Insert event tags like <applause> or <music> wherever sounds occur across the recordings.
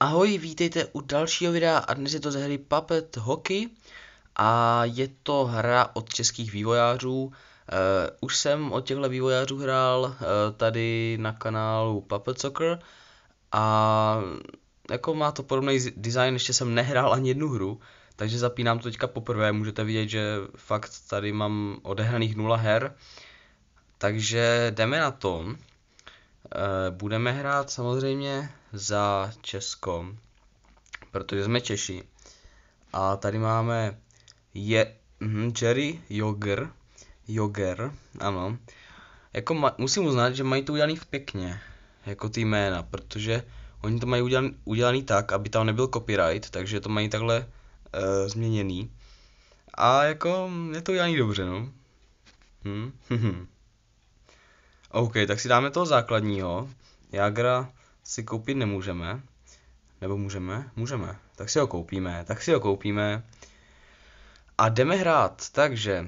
Ahoj, vítejte u dalšího videa a dnes je to ze hry Puppet Hockey a je to hra od českých vývojářů. Uh, už jsem od těchto vývojářů hrál uh, tady na kanálu Puppet Soccer a jako má to podobný design, ještě jsem nehrál ani jednu hru, takže zapínám to teďka poprvé, můžete vidět, že fakt tady mám odehraných nula her, takže jdeme na to. Eh, budeme hrát samozřejmě za Česko, protože jsme Češi. A tady máme je, mm, Jerry Joger, Joger, ano. Jako ma, musím uznat, že mají to udělaný pěkně, jako ty jména, protože oni to mají udělaný, udělaný tak, aby tam nebyl copyright, takže to mají takhle e, změněný. A jako je to udělaný dobře, no. Hm? hm, hm. OK, tak si dáme toho základního. Jagra si koupit nemůžeme. Nebo můžeme? Můžeme. Tak si ho koupíme. Tak si ho koupíme. A jdeme hrát. Takže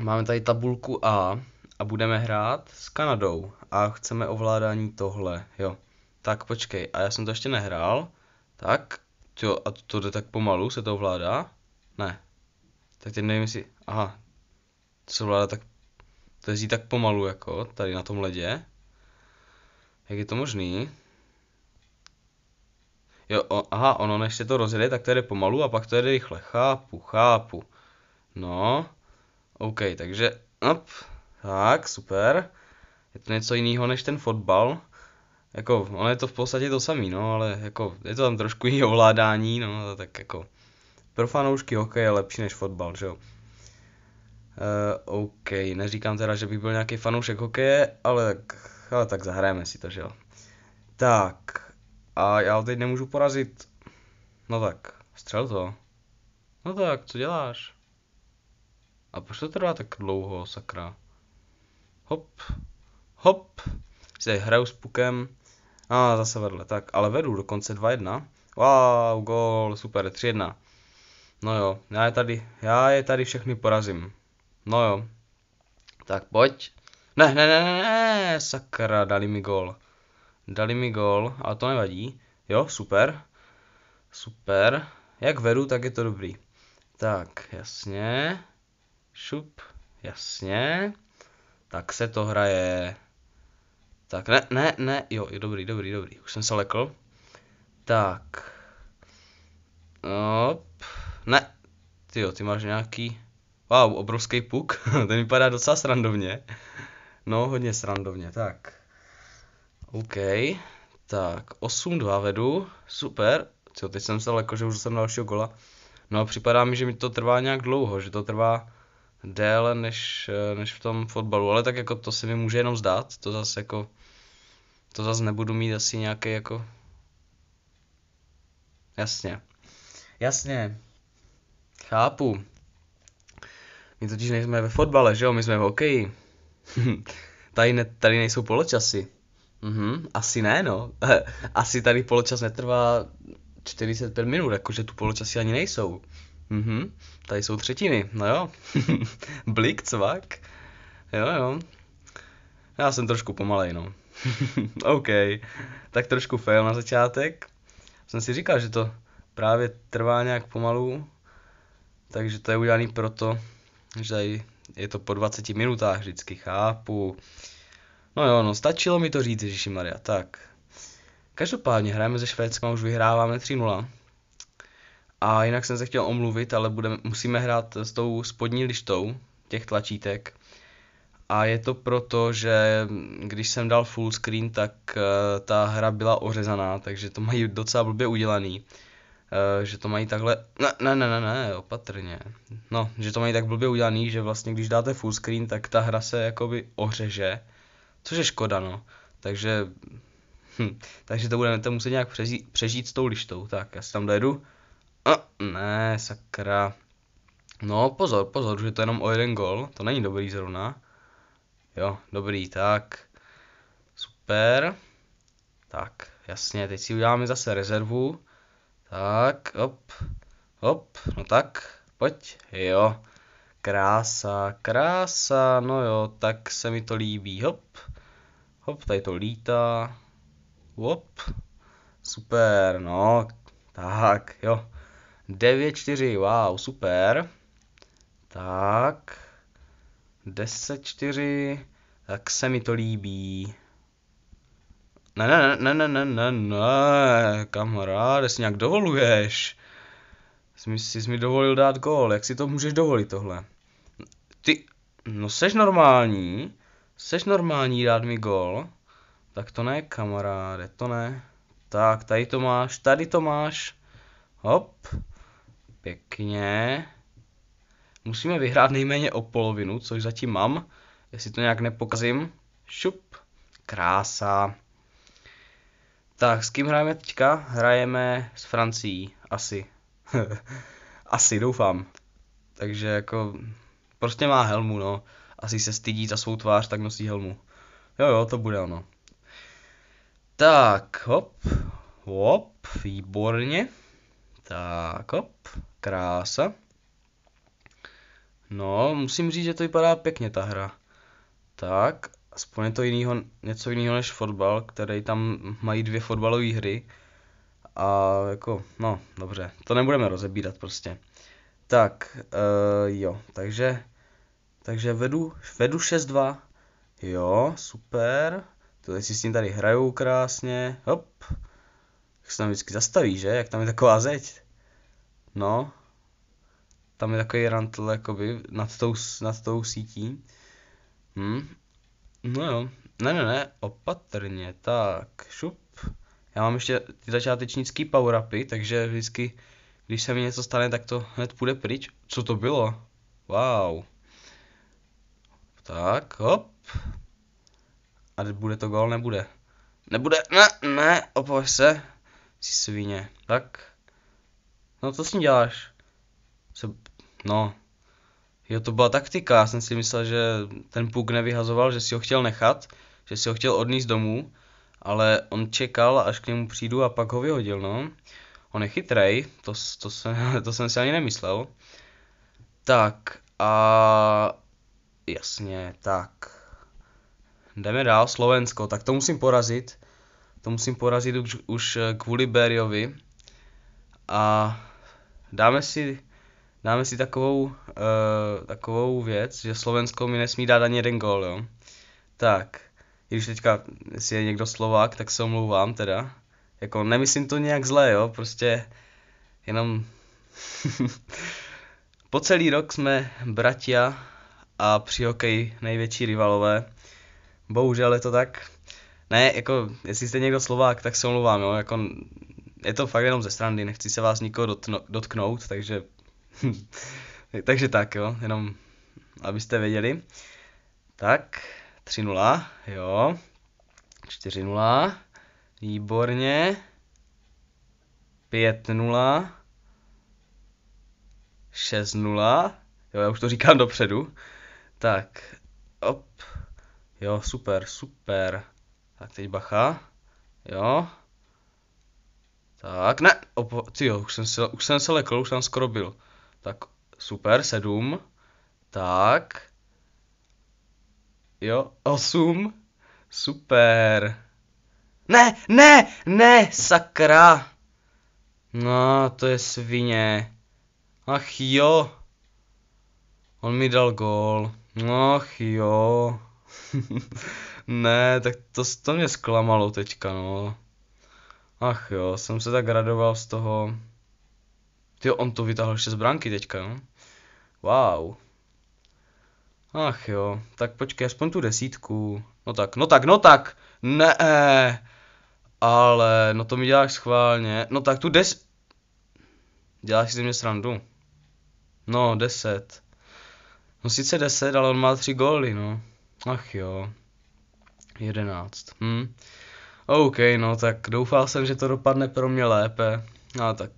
máme tady tabulku A a budeme hrát s Kanadou. A chceme ovládání tohle. Jo. Tak počkej. A já jsem to ještě nehrál. Tak. Jo, a to, to jde tak pomalu, se to ovládá? Ne. Tak teď nevím, jestli... Aha. To se ovládá tak... To jezdí tak pomalu, jako, tady na tom ledě. Jak je to možný? Jo, o, aha, ono než se to rozjede, tak to jde pomalu a pak to jde rychle. Chápu, chápu. No, OK, takže, op, tak, super. Je to něco jiného než ten fotbal. Jako, ono je to v podstatě to samé, no, ale jako, je to tam trošku jiné ovládání, no, tak jako. Pro fanoušky hokej je lepší než fotbal, že jo. Uh, OK, neříkám teda, že bych byl nějaký fanoušek hokeje, ale tak ale tak zahrajeme si to, že jo. Tak, a já ho teď nemůžu porazit. No tak, střel to. No tak, co děláš? A proč to trvá tak dlouho, sakra? Hop, hop, si hraju s pukem. A ah, zase vedle, tak, ale vedu dokonce 2-1. Wow, gol, super, 3-1. No jo, já je tady, já je tady všechny porazím. No jo, tak pojď. Ne, ne, ne, ne, ne, sakra, dali mi gol. Dali mi gol, ale to nevadí. Jo, super. Super. Jak vedu, tak je to dobrý. Tak, jasně. Šup, jasně. Tak se to hraje. Tak, ne, ne, ne, jo, je dobrý, dobrý, dobrý. Už jsem se lekl. Tak. Op. Ne. Ty jo, ty máš nějaký... Wow, obrovský puk. <laughs> Ten vypadá docela srandovně. No, hodně srandovně, tak. OK, tak 8-2 vedu, super. Co, teď jsem se jako, že už jsem dalšího gola. No a připadá mi, že mi to trvá nějak dlouho, že to trvá déle než, eh, než v tom fotbalu, ale tak jako to se mi může jenom zdát, to zase jako, to zase nebudu mít asi nějaké jako, jasně, jasně, chápu, my totiž nejsme ve fotbale, že jo, my jsme v hokeji. <laughs> tady, ne, tady nejsou poločasy. Mhm, asi ne, no. <laughs> Asi tady poločas netrvá 45 minut, jakože tu poločasy ani nejsou. Mhm, tady jsou třetiny, no jo. <laughs> Blik, cvak. Jo, jo. Já jsem trošku pomalej, no. OK, tak trošku fail na začátek. Jsem si říkal, že to právě trvá nějak pomalu, takže to je udělané proto, že tady je to po 20 minutách vždycky, chápu. No jo, no stačilo mi to říct, Ježiši Maria, tak. Každopádně hrajeme ze Švédskem už vyhráváme 3-0. A jinak jsem se chtěl omluvit, ale budeme, musíme hrát s tou spodní lištou těch tlačítek. A je to proto, že když jsem dal full screen, tak eh, ta hra byla ořezaná, takže to mají docela blbě udělaný. Eh, že to mají takhle, ne, ne, ne, ne, ne, opatrně, no, že to mají tak blbě udělaný, že vlastně když dáte full screen, tak ta hra se jakoby ohřeže, což je škoda, no, takže, hm, takže to budete muset nějak přežít, přežít s tou lištou, tak, já si tam dojedu, a, ne, sakra, no, pozor, pozor, že to je jenom o jeden gol, to není dobrý zrovna, jo, dobrý, tak, super, tak, jasně, teď si uděláme zase rezervu, tak, hop, hop, no tak, pojď, jo. Krása, krása, no jo, tak se mi to líbí, hop. Hop, tady to lítá. Hop, super, no, tak, jo. 9-4, wow, super. Tak, 10-4, tak se mi to líbí. Ne, ne, ne, ne, ne, ne, ne, kamaráde, si nějak dovoluješ. Jsi, jsi mi dovolil dát gól, jak si to můžeš dovolit tohle? Ty, no seš normální, seš normální dát mi gól, tak to ne, kamaráde, to ne. Tak, tady to máš, tady to máš. Hop, pěkně. Musíme vyhrát nejméně o polovinu, což zatím mám. Jestli to nějak nepokazím. Šup, krása. Tak, s kým hrajeme teďka? Hrajeme s Francií, asi. <laughs> asi, doufám. Takže jako, prostě má helmu, no. Asi se stydí za svou tvář, tak nosí helmu. Jo, jo, to bude ono. Tak, hop, hop, výborně. Tak, hop, krása. No, musím říct, že to vypadá pěkně ta hra. Tak, aspoň je to jinýho, něco jiného než fotbal, který tam mají dvě fotbalové hry. A jako, no, dobře, to nebudeme rozebírat prostě. Tak, uh, jo, takže, takže vedu, vedu 6-2, jo, super, to si s tím tady hrajou krásně, hop, jak se tam vždycky zastaví, že, jak tam je taková zeď, no, tam je takový rantl, jakoby, nad tou, nad tou sítí, hm, No jo, ne, ne, ne, opatrně, tak, šup. Já mám ještě ty začátečnický power upy, takže vždycky, když se mi něco stane, tak to hned půjde pryč. Co to bylo? Wow. Tak, hop. A bude to gol, nebude. Nebude, ne, ne, opovaž se. Jsi svině. Tak. No co s ní děláš? Se... No, Jo, to byla taktika, já jsem si myslel, že ten puk nevyhazoval, že si ho chtěl nechat, že si ho chtěl odníst domů, ale on čekal, až k němu přijdu a pak ho vyhodil, no. On je chytrej, to, to, se, <laughs> to jsem si ani nemyslel. Tak a jasně, tak. Jdeme dál, Slovensko, tak to musím porazit. To musím porazit už, už eh, kvůli Beriovi. A dáme si dáme si takovou, uh, takovou věc, že Slovensko mi nesmí dát ani jeden gól, jo. Tak, i když teďka, jestli je někdo Slovák, tak se omlouvám teda. Jako nemyslím to nějak zlé, jo, prostě jenom... <laughs> po celý rok jsme bratia a při hokeji největší rivalové. Bohužel je to tak. Ne, jako, jestli jste někdo Slovák, tak se omlouvám, jo, jako, je to fakt jenom ze strany, nechci se vás nikoho dotno, dotknout, takže Hm. <laughs> Takže tak, jo, jenom abyste věděli. Tak, 3-0, jo. 4-0, výborně. 5-0, 6-0, jo, já už to říkám dopředu. Tak, op, jo, super, super. Tak teď bacha, jo. Tak, ne, opo, tyjo, už jsem se, už jsem se lekl, už jsem skoro byl tak super, sedm, tak, jo, osm, super. Ne, ne, ne, sakra. No, to je svině. Ach jo. On mi dal gól. Ach jo. <laughs> ne, tak to, to mě zklamalo teďka, no. Ach jo, jsem se tak radoval z toho. Ty on to vytáhl ještě z branky teďka, jo? No. Wow. Ach jo, tak počkej, aspoň tu desítku. No tak, no tak, no tak! Ne! Ale, no to mi děláš schválně. No tak tu des... Děláš si ze mě srandu. No, deset. No sice deset, ale on má tři góly, no. Ach jo. Jedenáct. Hm. OK, no tak doufal jsem, že to dopadne pro mě lépe. No tak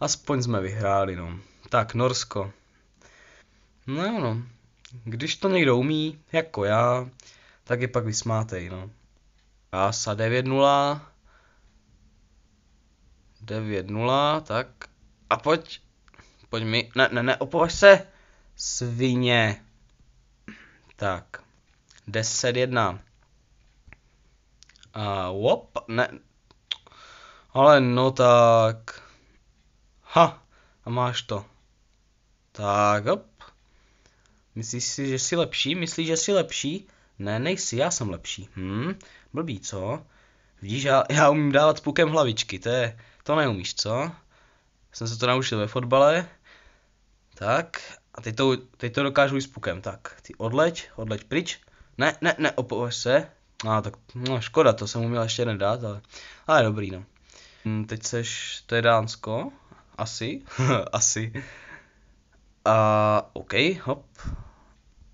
Aspoň jsme vyhráli, no. Tak, Norsko. No jo, no. Když to někdo umí, jako já, tak je pak vysmátej, no. Asa 9-0. 9-0, tak. A pojď. Pojď mi. Ne, ne, ne, opovaž se. Svině. Tak. 10-1. A wop, ne. Ale no tak. Ha, a máš to. Tak, op. Myslíš si, že jsi lepší? Myslíš, že jsi lepší? Ne, nejsi, já jsem lepší. Hm, blbý, co? Vidíš, já, já umím dávat pukem hlavičky, to je, to neumíš, co? Jsem se to naučil ve fotbale. Tak, a teď to, teď to dokážu i s pukem, tak. Ty odleď, odleď pryč. Ne, ne, ne, opovaž se. A tak, no škoda, to jsem uměl ještě jeden dát, ale, ale dobrý, no. Hm, teď seš, to je Dánsko. Asi. <laughs> Asi. A OK, hop.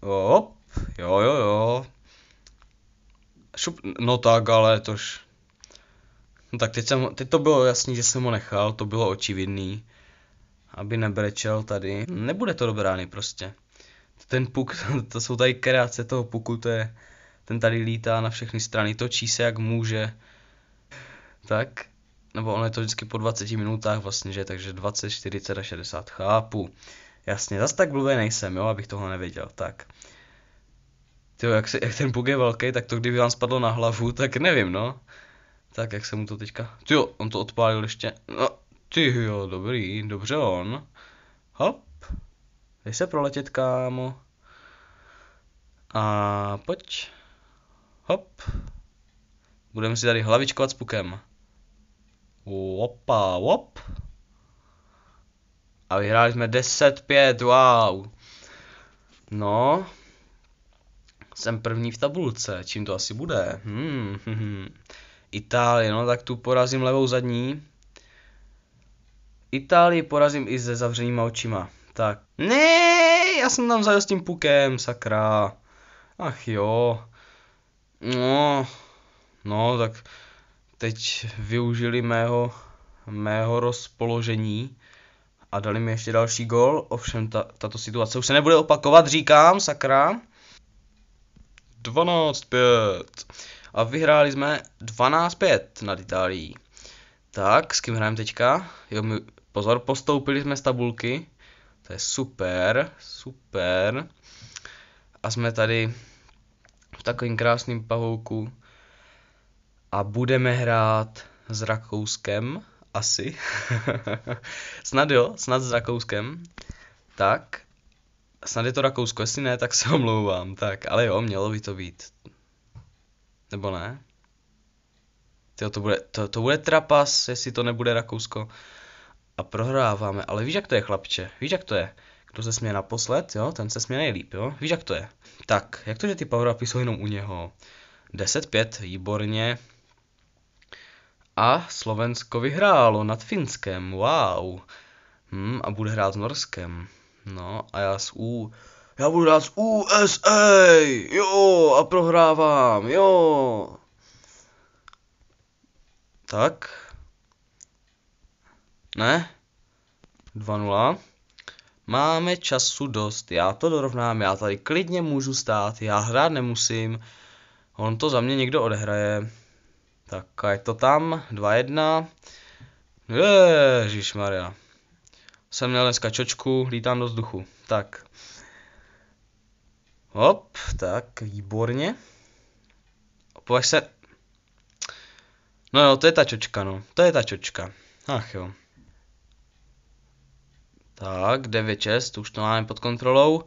Hop. Jo, jo, jo. Šup, no tak, ale tož... No tak teď, jsem, teď to bylo jasný, že jsem ho nechal, to bylo očividný. Aby nebrečel tady. Nebude to dobrány prostě. Ten puk, <laughs> to jsou tady kreace toho puku, to je... Ten tady lítá na všechny strany, točí se jak může. Tak, nebo ono je to vždycky po 20 minutách vlastně, že, takže 20, 40 a 60, chápu. Jasně, zas tak blbý nejsem, jo, abych tohle nevěděl, tak. Tyjo, jak, se, jak ten bug je velký, tak to kdyby vám spadlo na hlavu, tak nevím, no. Tak, jak se mu to teďka... Tyjo, on to odpálil ještě. No, ty jo, dobrý, dobře on. Hop. Dej se proletět, kámo. A pojď. Hop. Budeme si tady hlavičkovat s pukem. Opa, op. A vyhráli jsme 10-5, wow. No, jsem první v tabulce, čím to asi bude. Hmm, hmm, hmm. Itálie, no tak tu porazím levou zadní. Itálii porazím i se zavřenýma očima. Tak. Ne, já jsem tam zajel s tím pukem, sakra. Ach jo. No, no tak teď využili mého, mého rozpoložení a dali mi ještě další gol. Ovšem, ta, tato situace už se nebude opakovat, říkám, sakra. 12-5. A vyhráli jsme 12-5 nad Itálií. Tak, s kým hrajeme teďka? Jo, my, pozor, postoupili jsme z tabulky. To je super, super. A jsme tady v takovým krásným pavouku a budeme hrát s Rakouskem, asi. <laughs> snad jo, snad s Rakouskem. Tak, snad je to Rakousko, jestli ne, tak se omlouvám. Tak, ale jo, mělo by to být. Nebo ne? Tyjo, to bude, to, to bude trapas, jestli to nebude Rakousko. A prohráváme, ale víš, jak to je, chlapče, víš, jak to je. Kdo se směje naposled, jo, ten se směje nejlíp, jo, víš, jak to je. Tak, jak to, že ty power jsou jenom u něho? 10-5, výborně, a Slovensko vyhrálo nad Finskem, wow. Hmm, a bude hrát s Norskem. No a já s U... Já budu hrát s USA, jo, a prohrávám, jo. Tak. Ne. 2-0. Máme času dost, já to dorovnám, já tady klidně můžu stát, já hrát nemusím. On to za mě někdo odehraje. Tak a je to tam, 2-1. Ježíš Maria. Jsem měl dneska čočku, lítám do vzduchu. Tak. Hop, tak, výborně. Považ se... No jo, to je ta čočka, no. To je ta čočka. Ach jo. Tak, 9-6, už to máme pod kontrolou.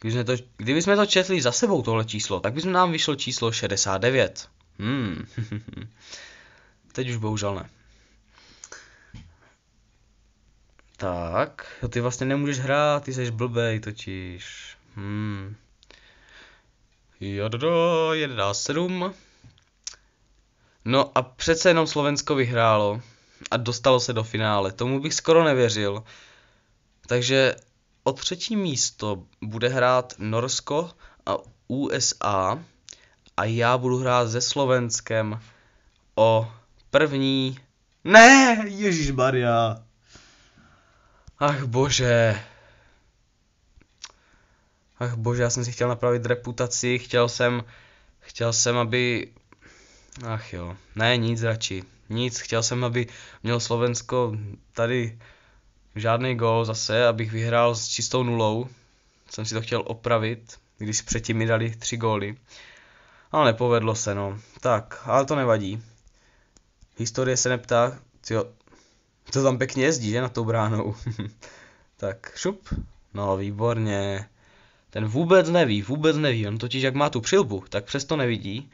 Kdyby jsme, to, kdyby jsme to četli za sebou tohle číslo, tak by nám vyšlo číslo 69. Hmm. <laughs> Teď už bohužel ne. Tak, jo, ty vlastně nemůžeš hrát, ty jsi blbej totiž. Hmm. do, jedna sedm. No a přece jenom Slovensko vyhrálo a dostalo se do finále. Tomu bych skoro nevěřil. Takže o třetí místo bude hrát Norsko a USA a já budu hrát se Slovenskem o první... Ne, Ježíš Maria. Ach bože. Ach bože, já jsem si chtěl napravit reputaci, chtěl jsem, chtěl jsem, aby... Ach jo, ne, nic radši, nic, chtěl jsem, aby měl Slovensko tady žádný gol zase, abych vyhrál s čistou nulou. Jsem si to chtěl opravit, když předtím mi dali tři góly. Ale nepovedlo se, no. Tak, ale to nevadí. Historie se neptá, jo, to tam pěkně jezdí, že, na tou bránou. <laughs> tak, šup. No, výborně. Ten vůbec neví, vůbec neví, on totiž jak má tu přilbu, tak přesto nevidí.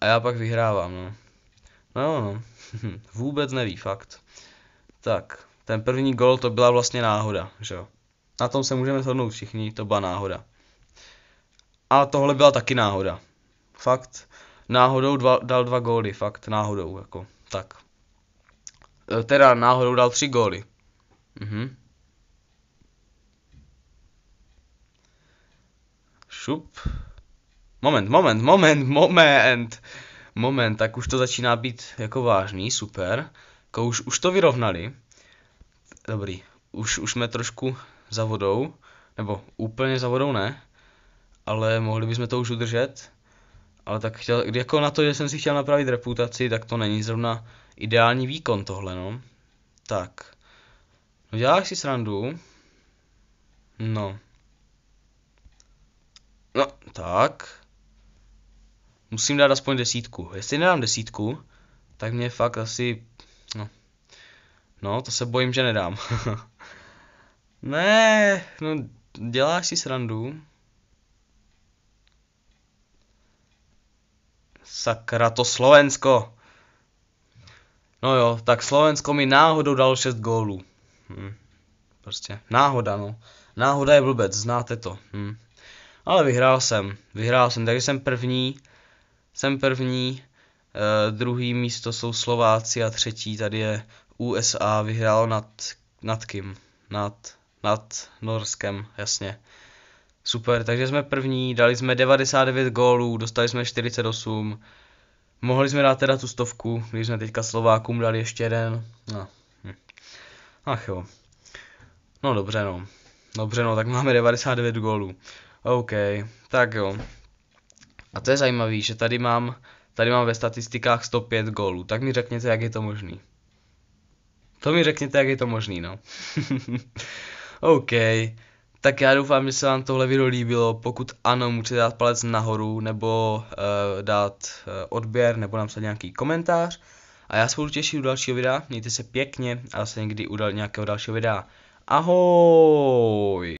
A já pak vyhrávám, no. No no. <laughs> vůbec neví, fakt. Tak, ten první gol to byla vlastně náhoda, že jo. Na tom se můžeme shodnout všichni, to byla náhoda. A tohle byla taky náhoda fakt náhodou dva, dal dva góly, fakt náhodou, jako, tak. E, teda náhodou dal tři góly. Mhm. Šup. Moment, moment, moment, moment. Moment, tak už to začíná být jako vážný, super. Jako už, už to vyrovnali. Dobrý, už, už jsme trošku za vodou, nebo úplně za vodou ne, ale mohli bychom to už udržet ale tak chtěl, jako na to, že jsem si chtěl napravit reputaci, tak to není zrovna ideální výkon tohle, no. Tak. No děláš si srandu. No. No, tak. Musím dát aspoň desítku. Jestli nedám desítku, tak mě fakt asi... No. No, to se bojím, že nedám. <laughs> ne, no, děláš si srandu. Sakra to Slovensko. No jo, tak Slovensko mi náhodou dal 6 gólů. Hm. Prostě náhoda, no. Náhoda je blbec, znáte to. Hm. Ale vyhrál jsem, vyhrál jsem, takže jsem první. Jsem první, e, druhý místo jsou Slováci a třetí tady je USA, vyhrál nad, nad kým? Nad, nad Norskem, jasně. Super, takže jsme první, dali jsme 99 gólů, dostali jsme 48. Mohli jsme dát teda tu stovku, když jsme teďka Slovákům dali ještě jeden. No. Hm. Ach jo. No dobře no. Dobře no, tak máme 99 gólů. OK, tak jo. A to je zajímavé, že tady mám, tady mám ve statistikách 105 gólů. Tak mi řekněte, jak je to možný. To mi řekněte, jak je to možný, no. <laughs> OK. Tak já doufám, že se vám tohle video líbilo, pokud ano, můžete dát palec nahoru, nebo uh, dát uh, odběr, nebo napsat nějaký komentář. A já se budu těšit u dalšího videa, mějte se pěkně a se někdy u dal- nějakého dalšího videa. Ahoj!